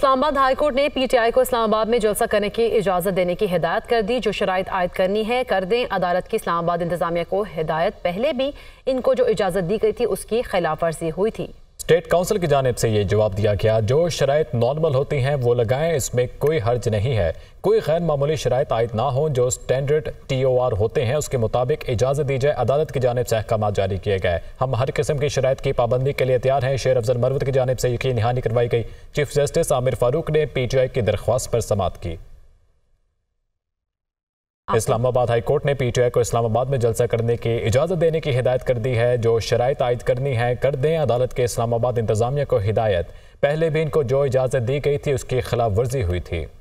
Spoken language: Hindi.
इस्लामाबाद हाईकोर्ट ने पीटीआई को इस्लामाबाद में जलसा करने की इजाज़त देने की हिदायत कर दी जो शरात आयद करनी है कर दें अदालत की इस्लामाबाद इंतजामिया को हिदायत पहले भी इनको जो इजाज़त दी गई थी उसकी खिलाफ वर्जी हुई थी स्टेट काउंसिल की जानब से ये जवाब दिया गया जो शरात नॉर्मल होती हैं वो लगाएं इसमें कोई हर्ज नहीं है कोई गैर मामूली शराय आयद ना हो जो स्टैंडर्ड टी ओ आर होते हैं उसके मुताबिक इजाज़त दी जाए अदालत की जानब से अहकाम जारी किए गए हम हर किस्म की शराय की पाबंदी के लिए तैयार हैं शेर अफजल मरवत की जानब से यकीन हानि करवाई गई चीफ जस्टिस आमिर फारूक ने पी टी आई की दरख्वास्त पर समाप्त की हाँ। इस्लामाबाद हाईकोर्ट ने पीटीआई को इस्लामाबाद में जलसा करने की इजाज़त देने की हिदायत कर दी है जो शराय आयद करनी है कर दें अदालत के इस्लामाबाद इंतजामिया को हिदायत पहले भी इनको जो इजाज़त दी गई थी उसकी खिलाफ वर्जी हुई थी